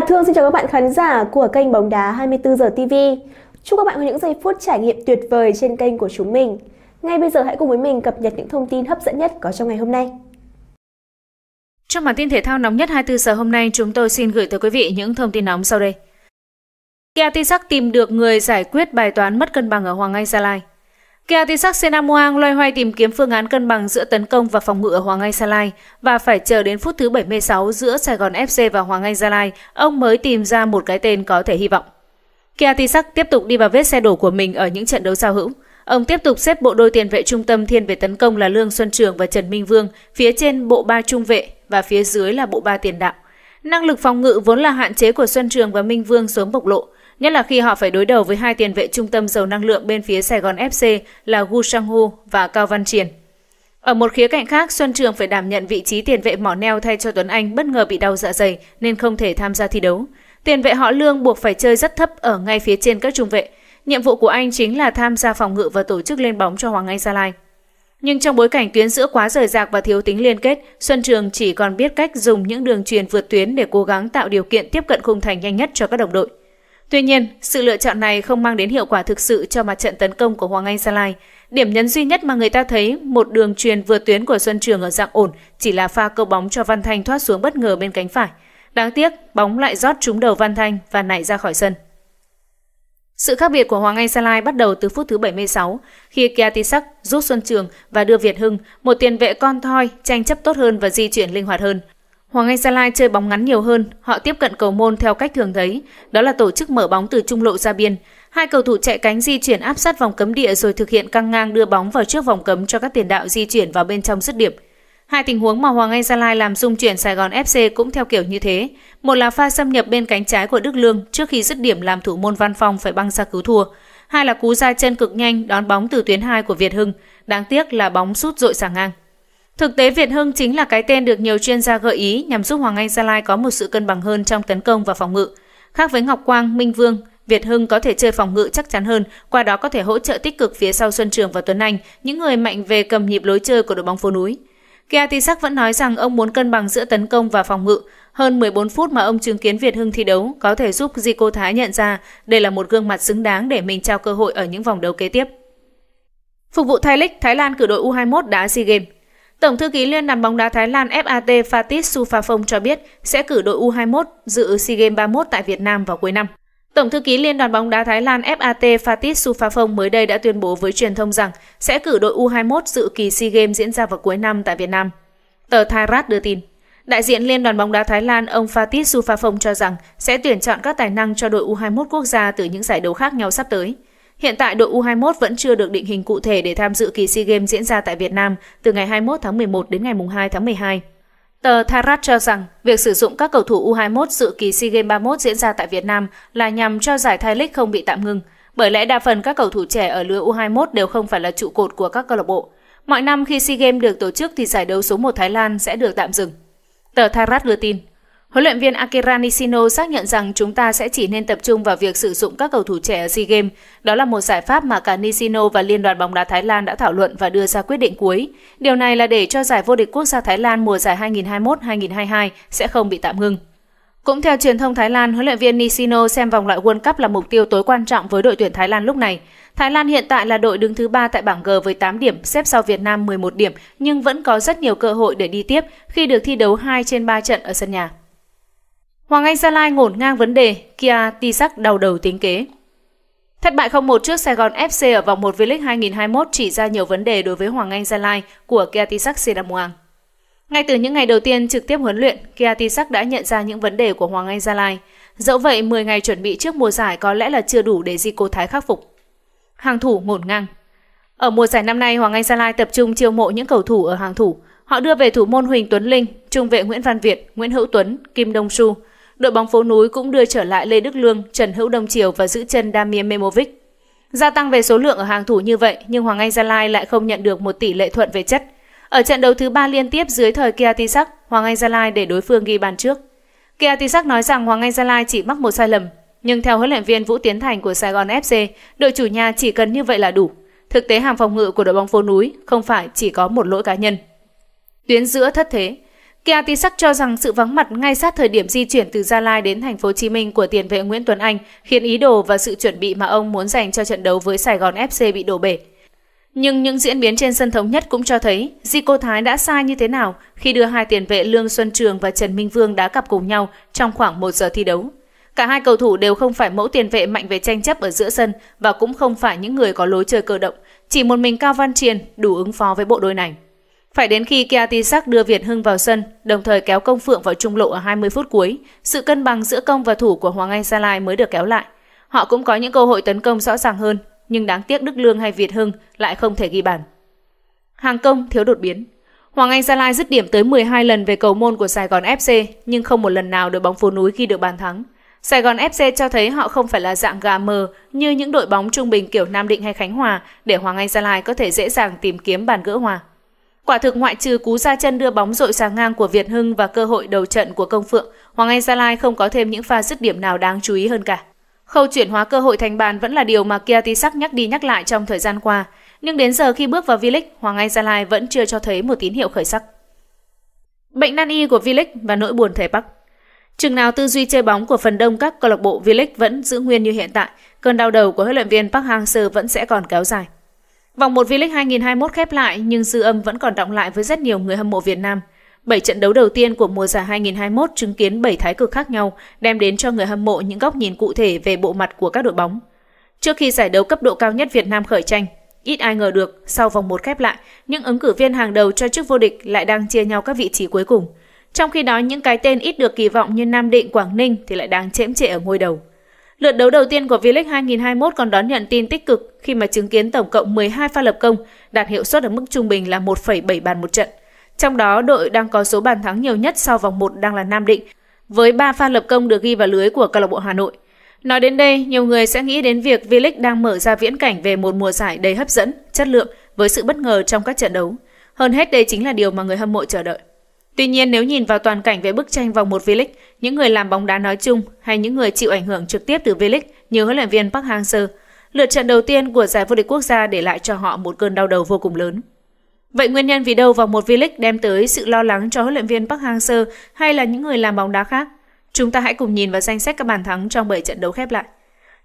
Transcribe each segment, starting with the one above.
Hà Thương xin chào các bạn khán giả của kênh Bóng Đá 24 giờ TV. Chúc các bạn có những giây phút trải nghiệm tuyệt vời trên kênh của chúng mình. Ngay bây giờ hãy cùng với mình cập nhật những thông tin hấp dẫn nhất có trong ngày hôm nay. Trong bản tin thể thao nóng nhất 24 giờ hôm nay, chúng tôi xin gửi tới quý vị những thông tin nóng sau đây. Kia Tisak tìm được người giải quyết bài toán mất cân bằng ở Hoàng Anh Gia Lai. Kea Tisak Senamuang loay hoay tìm kiếm phương án cân bằng giữa tấn công và phòng ngự ở Hoàng Anh Gia Lai và phải chờ đến phút thứ 76 giữa Sài Gòn FC và Hoàng Anh Gia Lai, ông mới tìm ra một cái tên có thể hy vọng. Kea Tisak tiếp tục đi vào vết xe đổ của mình ở những trận đấu giao hữu. Ông tiếp tục xếp bộ đôi tiền vệ trung tâm thiên về tấn công là Lương Xuân Trường và Trần Minh Vương, phía trên bộ ba trung vệ và phía dưới là bộ ba tiền đạo. Năng lực phòng ngự vốn là hạn chế của Xuân Trường và Minh Vương sớm bộc lộ, nhất là khi họ phải đối đầu với hai tiền vệ trung tâm giàu năng lượng bên phía Sài Gòn FC là Gu Sang-hu và Cao Văn Triển. Ở một khía cạnh khác, Xuân Trường phải đảm nhận vị trí tiền vệ mỏ neo thay cho Tuấn Anh bất ngờ bị đau dạ dày nên không thể tham gia thi đấu. Tiền vệ họ Lương buộc phải chơi rất thấp ở ngay phía trên các trung vệ. Nhiệm vụ của anh chính là tham gia phòng ngự và tổ chức lên bóng cho Hoàng Anh Gia Lai. Nhưng trong bối cảnh tuyến giữa quá rời rạc và thiếu tính liên kết, Xuân Trường chỉ còn biết cách dùng những đường truyền vượt tuyến để cố gắng tạo điều kiện tiếp cận khung thành nhanh nhất cho các đồng đội. Tuy nhiên, sự lựa chọn này không mang đến hiệu quả thực sự cho mặt trận tấn công của Hoàng Anh Gia Lai. Điểm nhấn duy nhất mà người ta thấy một đường truyền vượt tuyến của Xuân Trường ở dạng ổn chỉ là pha câu bóng cho Văn Thanh thoát xuống bất ngờ bên cánh phải. Đáng tiếc, bóng lại rót trúng đầu Văn Thanh và nảy ra khỏi sân. Sự khác biệt của Hoàng Anh Gia Lai bắt đầu từ phút thứ 76 khi Kiatisak rút Xuân Trường và đưa Việt Hưng, một tiền vệ con thoi, tranh chấp tốt hơn và di chuyển linh hoạt hơn. Hoàng Anh Gia Lai chơi bóng ngắn nhiều hơn, họ tiếp cận cầu môn theo cách thường thấy, đó là tổ chức mở bóng từ trung lộ ra biên. Hai cầu thủ chạy cánh di chuyển áp sát vòng cấm địa rồi thực hiện căng ngang đưa bóng vào trước vòng cấm cho các tiền đạo di chuyển vào bên trong dứt điểm. Hai tình huống mà Hoàng Anh Gia Lai làm dung chuyển Sài Gòn FC cũng theo kiểu như thế. Một là pha xâm nhập bên cánh trái của Đức Lương trước khi dứt điểm làm thủ môn Văn Phong phải băng ra cứu thua. Hai là cú ra chân cực nhanh đón bóng từ tuyến 2 của Việt Hưng. Đáng tiếc là bóng sút dội sang ngang. Thực tế Việt Hưng chính là cái tên được nhiều chuyên gia gợi ý nhằm giúp Hoàng Anh Gia Lai có một sự cân bằng hơn trong tấn công và phòng ngự. Khác với Ngọc Quang, Minh Vương, Việt Hưng có thể chơi phòng ngự chắc chắn hơn, qua đó có thể hỗ trợ tích cực phía sau Xuân Trường và Tuấn Anh, những người mạnh về cầm nhịp lối chơi của đội bóng phố núi. Kia Tisak vẫn nói rằng ông muốn cân bằng giữa tấn công và phòng ngự. Hơn 14 phút mà ông chứng kiến Việt Hưng thi đấu có thể giúp Zico Thái nhận ra đây là một gương mặt xứng đáng để mình trao cơ hội ở những vòng đấu kế tiếp. Phục vụ Thái lịch, Thái Lan cử đội U21 đá SEA Games. Tổng thư ký Liên đoàn bóng đá Thái Lan FAT Fatih Suphafong cho biết sẽ cử đội U21 dự SEA Games 31 tại Việt Nam vào cuối năm. Tổng thư ký Liên đoàn bóng đá Thái Lan FAT Fatih Suphafong mới đây đã tuyên bố với truyền thông rằng sẽ cử đội U21 dự kỳ SEA Games diễn ra vào cuối năm tại Việt Nam. Tờ Thairat đưa tin, đại diện Liên đoàn bóng đá Thái Lan ông Fatih Suphafong cho rằng sẽ tuyển chọn các tài năng cho đội U21 quốc gia từ những giải đấu khác nhau sắp tới – Hiện tại đội U21 vẫn chưa được định hình cụ thể để tham dự kỳ SEA Games diễn ra tại Việt Nam từ ngày 21 tháng 11 đến ngày 2 tháng 12. Tờ tharad cho rằng việc sử dụng các cầu thủ U21 dự kỳ SEA Games 31 diễn ra tại Việt Nam là nhằm cho giải Thai League không bị tạm ngừng, bởi lẽ đa phần các cầu thủ trẻ ở lứa U21 đều không phải là trụ cột của các câu lạc bộ. Mọi năm khi SEA Games được tổ chức thì giải đấu số 1 Thái Lan sẽ được tạm dừng. Tờ tharad đưa tin, Huấn luyện viên Akira Nishino xác nhận rằng chúng ta sẽ chỉ nên tập trung vào việc sử dụng các cầu thủ trẻ ở SEA Games. Đó là một giải pháp mà cả Nishino và Liên đoàn bóng đá Thái Lan đã thảo luận và đưa ra quyết định cuối. Điều này là để cho giải vô địch quốc gia Thái Lan mùa giải 2021-2022 sẽ không bị tạm ngưng. Cũng theo truyền thông Thái Lan, huấn luyện viên Nishino xem vòng loại World Cup là mục tiêu tối quan trọng với đội tuyển Thái Lan lúc này. Thái Lan hiện tại là đội đứng thứ 3 tại bảng G với 8 điểm, xếp sau Việt Nam 11 điểm, nhưng vẫn có rất nhiều cơ hội để đi tiếp khi được thi đấu 2 trên 3 trận ở sân nhà. Hoàng Anh Gia Lai ngổn ngang vấn đề, Kia Tisak đau đầu tính kế. Thất bại 0-1 trước Sài Gòn FC ở vòng 1 V-League 2021 chỉ ra nhiều vấn đề đối với Hoàng Anh Gia Lai của Kia Tisak Sinamuang. Ngay từ những ngày đầu tiên trực tiếp huấn luyện, Kia Tisak đã nhận ra những vấn đề của Hoàng Anh Gia Lai. Dẫu vậy, 10 ngày chuẩn bị trước mùa giải có lẽ là chưa đủ để Di Zico Thái khắc phục. Hàng thủ ngổn ngang Ở mùa giải năm nay, Hoàng Anh Gia Lai tập trung chiêu mộ những cầu thủ ở hàng thủ. Họ đưa về thủ môn Huỳnh Tuấn Linh, trung vệ Nguyễn Văn Việt, Nguyễn Hữu Tuấn, Kim Đông Su, Đội bóng phố núi cũng đưa trở lại Lê Đức Lương, Trần Hữu Đông Triều và giữ chân Damir Memovic. Gia tăng về số lượng ở hàng thủ như vậy, nhưng Hoàng Anh Gia Lai lại không nhận được một tỷ lệ thuận về chất. Ở trận đấu thứ ba liên tiếp dưới thời Kia Tisak, Hoàng Anh Gia Lai để đối phương ghi bàn trước. Kia Tisak nói rằng Hoàng Anh Gia Lai chỉ mắc một sai lầm, nhưng theo huấn luyện viên Vũ Tiến Thành của Sài Gòn FC, đội chủ nhà chỉ cần như vậy là đủ. Thực tế hàng phòng ngự của đội bóng phố núi không phải chỉ có một lỗi cá nhân. Tuyến giữa thất thế, Kia Tisak cho rằng sự vắng mặt ngay sát thời điểm di chuyển từ Gia Lai đến thành phố Hồ Chí Minh của tiền vệ Nguyễn Tuấn Anh khiến ý đồ và sự chuẩn bị mà ông muốn dành cho trận đấu với Sài Gòn FC bị đổ bể. Nhưng những diễn biến trên sân thống nhất cũng cho thấy Zico Thái đã sai như thế nào khi đưa hai tiền vệ Lương Xuân Trường và Trần Minh Vương đá cặp cùng nhau trong khoảng một giờ thi đấu. Cả hai cầu thủ đều không phải mẫu tiền vệ mạnh về tranh chấp ở giữa sân và cũng không phải những người có lối chơi cơ động. Chỉ một mình Cao Văn Triền đủ ứng phó với bộ đôi này. Phải đến khi Kiatisak đưa Việt Hưng vào sân, đồng thời kéo công phượng vào trung lộ ở 20 phút cuối, sự cân bằng giữa công và thủ của Hoàng Anh Gia Lai mới được kéo lại. Họ cũng có những cơ hội tấn công rõ ràng hơn, nhưng đáng tiếc Đức Lương hay Việt Hưng lại không thể ghi bàn. Hàng công thiếu đột biến. Hoàng Anh Gia Lai dứt điểm tới 12 lần về cầu môn của Sài Gòn FC, nhưng không một lần nào đội bóng phố núi ghi được bàn thắng. Sài Gòn FC cho thấy họ không phải là dạng gà mờ như những đội bóng trung bình kiểu Nam Định hay Khánh Hòa để Hoàng Anh Gia Lai có thể dễ dàng tìm kiếm bàn gỡ hòa. Quả thực ngoại trừ cú ra chân đưa bóng dội sáng ngang của Việt Hưng và cơ hội đầu trận của Công Phượng, Hoàng Anh Gia Lai không có thêm những pha dứt điểm nào đáng chú ý hơn cả. Khâu chuyển hóa cơ hội thành bàn vẫn là điều mà Kiatisak nhắc đi nhắc lại trong thời gian qua, nhưng đến giờ khi bước vào V-League, Hoàng Anh Gia Lai vẫn chưa cho thấy một tín hiệu khởi sắc. Bệnh nan y của V-League và nỗi buồn thể Bắc Chừng nào tư duy chơi bóng của phần đông các câu lạc bộ V-League vẫn giữ nguyên như hiện tại, cơn đau đầu của huấn luyện viên Park Hang-seo vẫn sẽ còn kéo dài. Vòng 1 V-League 2021 khép lại nhưng dư âm vẫn còn đọng lại với rất nhiều người hâm mộ Việt Nam. 7 trận đấu đầu tiên của mùa giải 2021 chứng kiến 7 thái cực khác nhau, đem đến cho người hâm mộ những góc nhìn cụ thể về bộ mặt của các đội bóng. Trước khi giải đấu cấp độ cao nhất Việt Nam khởi tranh, ít ai ngờ được sau vòng 1 khép lại, những ứng cử viên hàng đầu cho chức vô địch lại đang chia nhau các vị trí cuối cùng. Trong khi đó những cái tên ít được kỳ vọng như Nam Định, Quảng Ninh thì lại đang chễm chệ ở ngôi đầu. Lượt đấu đầu tiên của V-League 2021 còn đón nhận tin tích cực khi mà chứng kiến tổng cộng 12 pha lập công, đạt hiệu suất ở mức trung bình là 1,7 bàn một trận. Trong đó, đội đang có số bàn thắng nhiều nhất sau vòng 1 đang là Nam Định, với 3 pha lập công được ghi vào lưới của câu lạc bộ Hà Nội. Nói đến đây, nhiều người sẽ nghĩ đến việc V-League đang mở ra viễn cảnh về một mùa giải đầy hấp dẫn, chất lượng với sự bất ngờ trong các trận đấu. Hơn hết đây chính là điều mà người hâm mộ chờ đợi. Tuy nhiên nếu nhìn vào toàn cảnh về bức tranh vòng 1 V-League, những người làm bóng đá nói chung hay những người chịu ảnh hưởng trực tiếp từ V-League như huấn luyện viên Park Hang-seo, lượt trận đầu tiên của giải vô địch quốc gia để lại cho họ một cơn đau đầu vô cùng lớn. Vậy nguyên nhân vì đâu vòng 1 V-League đem tới sự lo lắng cho huấn luyện viên Park Hang-seo hay là những người làm bóng đá khác? Chúng ta hãy cùng nhìn vào danh sách các bàn thắng trong 7 trận đấu khép lại.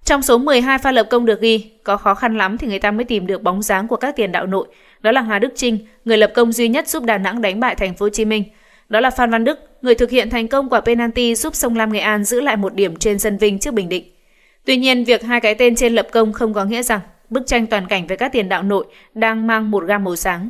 Trong số 12 pha lập công được ghi, có khó khăn lắm thì người ta mới tìm được bóng dáng của các tiền đạo nội, đó là Hà Đức Trinh, người lập công duy nhất giúp Đà Nẵng đánh bại Thành phố Hồ Chí Minh – đó là Phan Văn Đức, người thực hiện thành công quả penalty giúp Sông Lam Nghệ An giữ lại một điểm trên sân Vinh trước Bình Định. Tuy nhiên, việc hai cái tên trên lập công không có nghĩa rằng bức tranh toàn cảnh về các tiền đạo nội đang mang một gam màu sáng.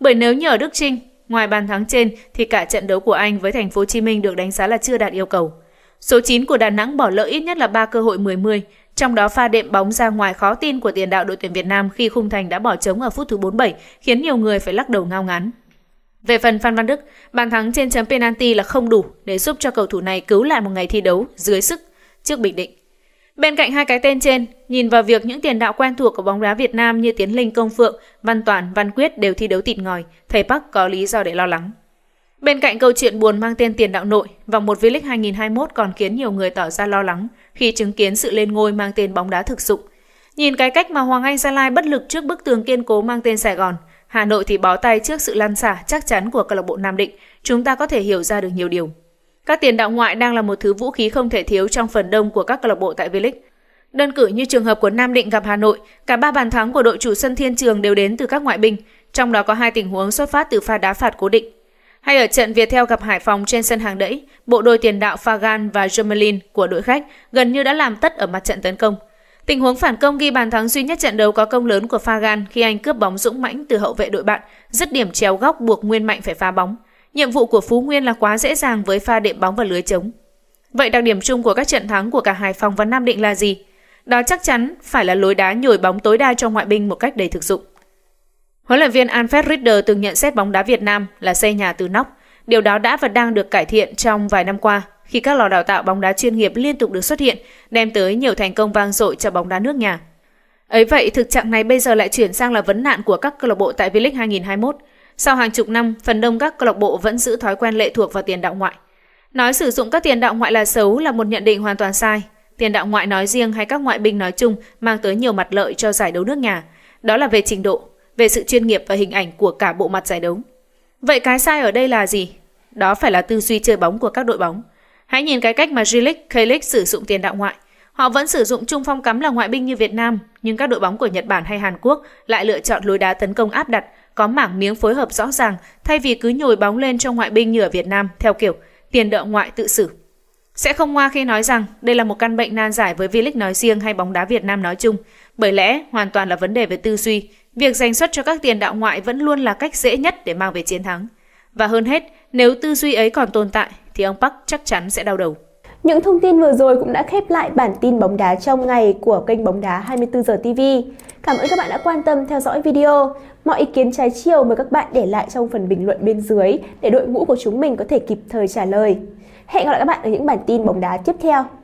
Bởi nếu như ở Đức Trinh, ngoài bàn thắng trên thì cả trận đấu của anh với thành phố Hồ Chí Minh được đánh giá là chưa đạt yêu cầu. Số 9 của Đà Nẵng bỏ lỡ ít nhất là 3 cơ hội 10-10, trong đó pha đệm bóng ra ngoài khó tin của tiền đạo đội tuyển Việt Nam khi khung thành đã bỏ trống ở phút thứ 47 khiến nhiều người phải lắc đầu ngao ngán. Về phần Phan Văn Đức, bàn thắng trên chấm penalty là không đủ để giúp cho cầu thủ này cứu lại một ngày thi đấu dưới sức trước Bình Định. Bên cạnh hai cái tên trên, nhìn vào việc những tiền đạo quen thuộc của bóng đá Việt Nam như Tiến Linh Công Phượng, Văn Toàn, Văn Quyết đều thi đấu tịt ngòi, thầy Park có lý do để lo lắng. Bên cạnh câu chuyện buồn mang tên tiền đạo nội, vòng một V-League 2021 còn khiến nhiều người tỏ ra lo lắng khi chứng kiến sự lên ngôi mang tên bóng đá thực dụng. Nhìn cái cách mà Hoàng Anh Gia Lai bất lực trước bức tường kiên cố mang tên Sài Gòn – Hà Nội thì bó tay trước sự lan xả chắc chắn của câu lạc bộ Nam Định, chúng ta có thể hiểu ra được nhiều điều. Các tiền đạo ngoại đang là một thứ vũ khí không thể thiếu trong phần đông của các câu lạc bộ tại V-League. Đơn cử như trường hợp của Nam Định gặp Hà Nội, cả ba bàn thắng của đội chủ sân Thiên Trường đều đến từ các ngoại binh, trong đó có hai tình huống xuất phát từ pha đá phạt cố định. Hay ở trận Việt Theo gặp Hải Phòng trên sân hàng đẫy, bộ đôi tiền đạo Fagan và Jomelin của đội khách gần như đã làm tất ở mặt trận tấn công – Tình huống phản công ghi bàn thắng duy nhất trận đấu có công lớn của Fagan khi anh cướp bóng dũng mãnh từ hậu vệ đội bạn, dứt điểm chéo góc buộc Nguyên Mạnh phải phá bóng. Nhiệm vụ của Phú Nguyên là quá dễ dàng với pha đệm bóng và lưới trống. Vậy đặc điểm chung của các trận thắng của cả Hải Phòng và Nam Định là gì? Đó chắc chắn phải là lối đá nhồi bóng tối đa cho ngoại binh một cách đầy thực dụng. Huấn luyện viên Alfred Rieder từng nhận xét bóng đá Việt Nam là xây nhà từ nóc. Điều đó đã và đang được cải thiện trong vài năm qua khi các lò đào tạo bóng đá chuyên nghiệp liên tục được xuất hiện, đem tới nhiều thành công vang dội cho bóng đá nước nhà. Ấy vậy, thực trạng này bây giờ lại chuyển sang là vấn nạn của các câu lạc bộ tại V-League 2021. Sau hàng chục năm, phần đông các câu lạc bộ vẫn giữ thói quen lệ thuộc vào tiền đạo ngoại. Nói sử dụng các tiền đạo ngoại là xấu là một nhận định hoàn toàn sai. Tiền đạo ngoại nói riêng hay các ngoại binh nói chung mang tới nhiều mặt lợi cho giải đấu nước nhà. Đó là về trình độ, về sự chuyên nghiệp và hình ảnh của cả bộ mặt giải đấu. Vậy cái sai ở đây là gì? Đó phải là tư duy chơi bóng của các đội bóng. Hãy nhìn cái cách mà G-League, sử dụng tiền đạo ngoại. Họ vẫn sử dụng trung phong cắm là ngoại binh như Việt Nam, nhưng các đội bóng của Nhật Bản hay Hàn Quốc lại lựa chọn lối đá tấn công áp đặt, có mảng miếng phối hợp rõ ràng thay vì cứ nhồi bóng lên cho ngoại binh như ở Việt Nam theo kiểu tiền đạo ngoại tự xử. Sẽ không ngoa khi nói rằng đây là một căn bệnh nan giải với V-League nói riêng hay bóng đá Việt Nam nói chung, bởi lẽ hoàn toàn là vấn đề về tư duy, việc dành suất cho các tiền đạo ngoại vẫn luôn là cách dễ nhất để mang về chiến thắng. Và hơn hết, nếu tư duy ấy còn tồn tại thì ông Park chắc chắn sẽ đau đầu. Những thông tin vừa rồi cũng đã khép lại bản tin bóng đá trong ngày của kênh bóng đá 24 giờ TV. Cảm ơn các bạn đã quan tâm theo dõi video. Mọi ý kiến trái chiều mời các bạn để lại trong phần bình luận bên dưới để đội ngũ của chúng mình có thể kịp thời trả lời. Hẹn gặp lại các bạn ở những bản tin bóng đá tiếp theo.